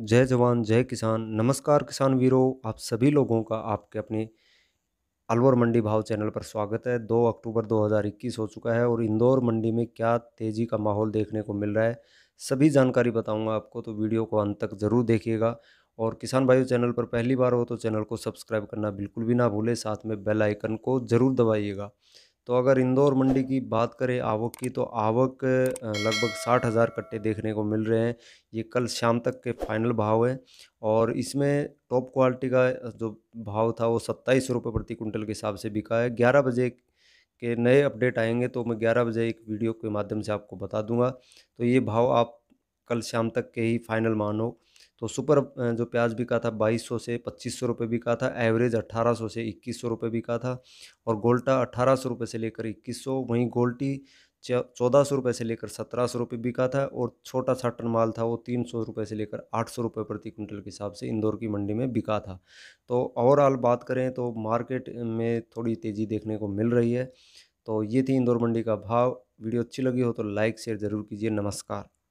जय जवान जय किसान नमस्कार किसान वीरों आप सभी लोगों का आपके अपने अलवर मंडी भाव चैनल पर स्वागत है 2 अक्टूबर 2021 हो चुका है और इंदौर मंडी में क्या तेज़ी का माहौल देखने को मिल रहा है सभी जानकारी बताऊंगा आपको तो वीडियो को अंत तक ज़रूर देखिएगा और किसान भाइयों चैनल पर पहली बार हो तो चैनल को सब्सक्राइब करना बिल्कुल भी ना भूलें साथ में बेलाइकन को ज़रूर दबाइएगा तो अगर इंदौर मंडी की बात करें आवक की तो आवक लगभग साठ हज़ार कट्टे देखने को मिल रहे हैं ये कल शाम तक के फाइनल भाव है और इसमें टॉप क्वालिटी का जो भाव था वो सत्ताईस रुपये प्रति कुंटल के हिसाब से बिका है ग्यारह बजे के नए अपडेट आएंगे तो मैं ग्यारह बजे एक वीडियो के माध्यम से आपको बता दूंगा तो ये भाव आप कल शाम तक के ही फाइनल मानो तो सुपर जो प्याज बिका था बाईस सौ से पच्चीस सौ रुपये बिका था एवरेज अट्ठारह सौ से इक्कीस सौ रुपये बिका था और गोल्टा 1800 सौ रुपये से लेकर इक्कीस सौ वहीं गोल्टी चौदह सौ रुपये से लेकर सत्रह सौ रुपये बिका था और छोटा सा टन माल था वो तीन सौ रुपये से लेकर आठ सौ रुपये प्रति क्विंटल के हिसाब से इंदौर की मंडी में बिका था तो ओवरऑल बात करें तो मार्केट में थोड़ी तेज़ी देखने को मिल रही है तो ये थी इंदौर मंडी का भाव वीडियो अच्छी लगी हो तो लाइक शेयर ज़रूर कीजिए नमस्कार